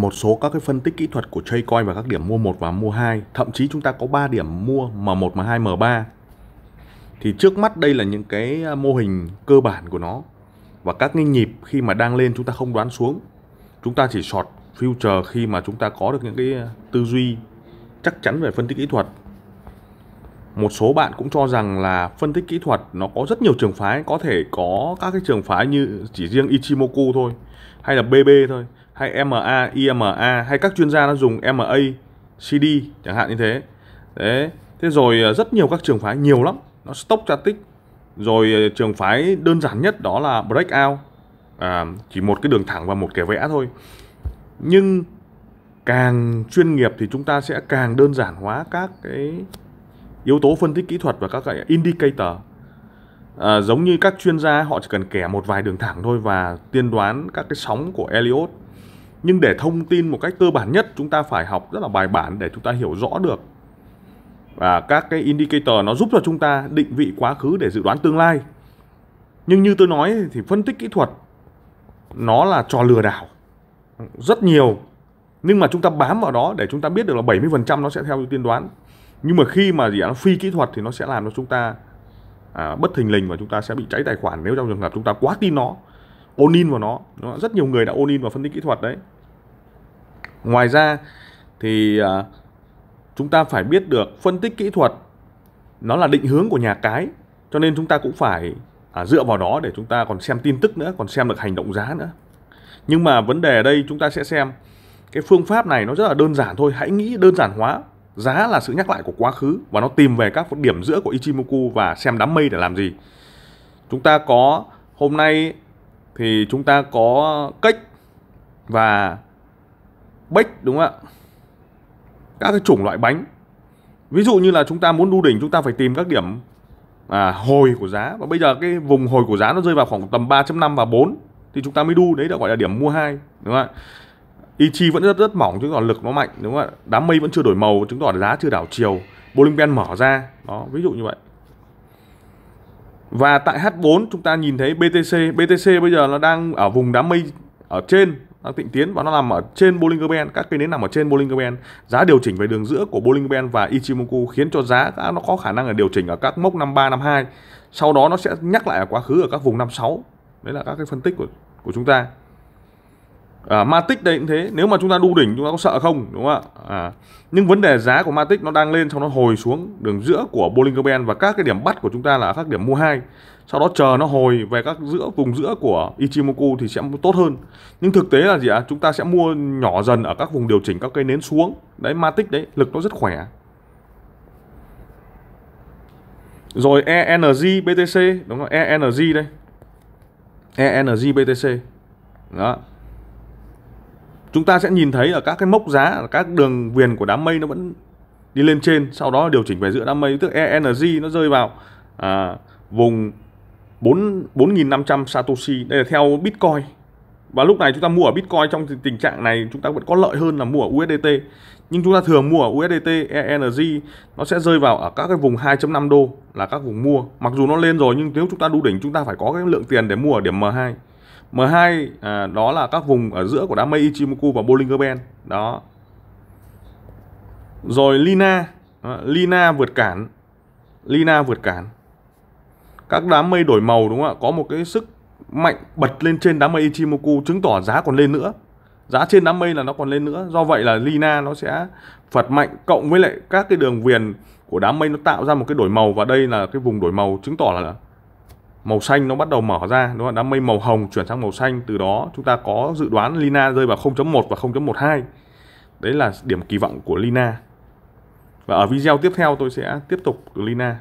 một số các cái phân tích kỹ thuật của Tradecoin và các điểm mua 1 và mua 2, thậm chí chúng ta có 3 điểm mua M1, M2, M3. Thì trước mắt đây là những cái à, mô hình cơ bản của nó. Và các cái nhịp khi mà đang lên chúng ta không đoán xuống. Chúng ta chỉ short future khi mà chúng ta có được những cái à, tư duy chắc chắn về phân tích kỹ thuật. Một số bạn cũng cho rằng là phân tích kỹ thuật nó có rất nhiều trường phái, có thể có các cái trường phái như chỉ riêng Ichimoku thôi hay là BB thôi hay MA, IMA hay các chuyên gia nó dùng MA, CD chẳng hạn như thế. Đấy, thế rồi ờ, rất nhiều các trường phái nhiều lắm, nó stochastic. Rồi ờ, trường phái đơn giản nhất đó là breakout. À, chỉ một cái đường thẳng và một kẻ vẽ thôi. Nhưng càng chuyên nghiệp thì chúng ta sẽ càng đơn giản hóa các cái yếu tố phân tích kỹ thuật và các cái indicator à, giống như các chuyên gia họ chỉ cần kẻ một vài đường thẳng thôi và tiên đoán các cái sóng của Elliot nhưng để thông tin một cách cơ bản nhất chúng ta phải học rất là bài bản để chúng ta hiểu rõ được và các cái indicator nó giúp cho chúng ta định vị quá khứ để dự đoán tương lai nhưng như tôi nói thì phân tích kỹ thuật nó là trò lừa đảo rất nhiều nhưng mà chúng ta bám vào đó để chúng ta biết được là 70% nó sẽ theo tiên đoán nhưng mà khi mà gì nó phi kỹ thuật thì nó sẽ làm cho chúng ta à, bất thình lình và chúng ta sẽ bị cháy tài khoản nếu trong trường hợp chúng ta quá tin nó ôn in vào nó đúng rất nhiều người đã ôn in vào phân tích kỹ thuật đấy ngoài ra thì à, chúng ta phải biết được phân tích kỹ thuật nó là định hướng của nhà cái cho nên chúng ta cũng phải à, dựa vào đó để chúng ta còn xem tin tức nữa còn xem được hành động giá nữa nhưng mà vấn đề ở đây chúng ta sẽ xem cái phương pháp này nó rất là đơn giản thôi hãy nghĩ đơn giản hóa giá là sự nhắc lại của quá khứ và nó tìm về các điểm giữa của Ichimoku và xem đám mây để làm gì chúng ta có hôm nay thì chúng ta có cách và bách đúng không ạ các cái chủng loại bánh ví dụ như là chúng ta muốn đu đỉnh chúng ta phải tìm các điểm à, hồi của giá và bây giờ cái vùng hồi của giá nó rơi vào khoảng tầm 3.5 và 4 thì chúng ta mới đu đấy là gọi là điểm mua hai đúng không ạ Ichi vẫn rất rất mỏng chứng tỏ lực nó mạnh đúng không ạ đám mây vẫn chưa đổi màu chứng tỏ giá chưa đảo chiều Bollinger mở ra đó ví dụ như vậy và tại H4 chúng ta nhìn thấy BTC, BTC bây giờ nó đang ở vùng đám mây ở trên đang tịnh tiến và nó nằm ở trên Bollinger Band, các cây nến nằm ở trên Bollinger Band. Giá điều chỉnh về đường giữa của Bollinger Band và Ichimoku khiến cho giá nó có khả năng là điều chỉnh ở các mốc 53, 52. Sau đó nó sẽ nhắc lại ở quá khứ ở các vùng 56. Đấy là các cái phân tích của của chúng ta à, Matic đây cũng thế nếu mà chúng ta đu đỉnh chúng ta có sợ không đúng không ạ à, nhưng vấn đề giá của Matic nó đang lên xong nó hồi xuống đường giữa của Bollinger Band và các cái điểm bắt của chúng ta là các điểm mua hai sau đó chờ nó hồi về các giữa vùng giữa của Ichimoku thì sẽ tốt hơn nhưng thực tế là gì ạ à? chúng ta sẽ mua nhỏ dần ở các vùng điều chỉnh các cây nến xuống đấy Matic đấy lực nó rất khỏe rồi ENG BTC đúng không ENG đây ENG BTC đó chúng ta sẽ nhìn thấy ở các cái mốc giá các đường viền của đám mây nó vẫn đi lên trên sau đó điều chỉnh về giữa đám mây tức ENG nó rơi vào à, vùng 4 4.500 Satoshi đây là theo Bitcoin và lúc này chúng ta mua ở Bitcoin trong tình trạng này chúng ta vẫn có lợi hơn là mua ở USDT nhưng chúng ta thường mua ở USDT ENG nó sẽ rơi vào ở các cái vùng 2.5 đô là các vùng mua mặc dù nó lên rồi nhưng nếu chúng ta đu đỉnh chúng ta phải có cái lượng tiền để mua ở điểm M2 M2 à, đó là các vùng ở giữa của đám mây Ichimoku và Bollinger Band đó rồi Lina à, Lina vượt cản Lina vượt cản các đám mây đổi màu đúng không ạ có một cái sức mạnh bật lên trên đám mây Ichimoku chứng tỏ giá còn lên nữa giá trên đám mây là nó còn lên nữa do vậy là Lina nó sẽ phật mạnh cộng với lại các cái đường viền của đám mây nó tạo ra một cái đổi màu và đây là cái vùng đổi màu chứng tỏ là màu xanh nó bắt đầu mở ra đúng không? đám mây màu hồng chuyển sang màu xanh từ đó chúng ta có dự đoán Lina rơi vào 0.1 và 0.12 đấy là điểm kỳ vọng của Lina và ở video tiếp theo tôi sẽ tiếp tục Lina